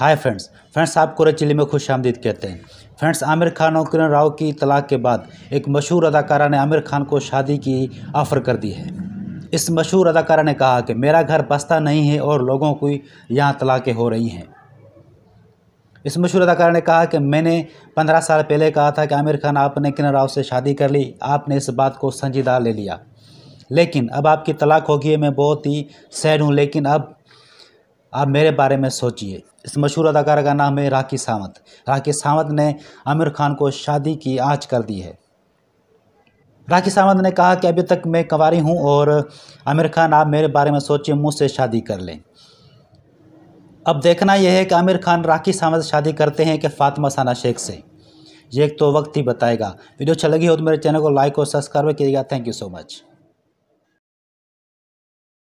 हाय friends friends आपको चिली में खुश आमदीद कहते हैं फ्रेंड्स आमिर खान और किरण राव की तलाक के बाद एक मशहूर अदाकारा ने आमिर खान को शादी की ऑफ़र कर दी है इस मशहूर अदाकारा ने कहा कि मेरा घर बसता नहीं है और लोगों को यहाँ तलाक़ें हो रही हैं इस मशहूर अदाकारा ने कहा कि मैंने पंद्रह साल पहले कहा था कि आमिर खान आपने किरण राव से शादी कर ली आपने इस बात को संजीदा ले लिया लेकिन अब आपकी तलाक होगी मैं बहुत ही सैड हूँ लेकिन अब आप मेरे बारे में सोचिए इस मशहूर अदाकारा का नाम है राखी सावंत राखी सावंत ने आमिर खान को शादी की आँच कर दी है राखी सावंत ने कहा कि अभी तक मैं कंवारी हूँ और आमिर खान आप मेरे बारे में सोचिए मुझसे शादी कर लें अब देखना यह है कि आमिर खान राखी सावंत शादी करते हैं कि फ़ातिमा साना शेख से ये एक तो वक्त ही बताएगा वीडियो अच्छा लगी हो तो मेरे चैनल को लाइक और सब्सक्राइब कीजिएगा थैंक यू सो मच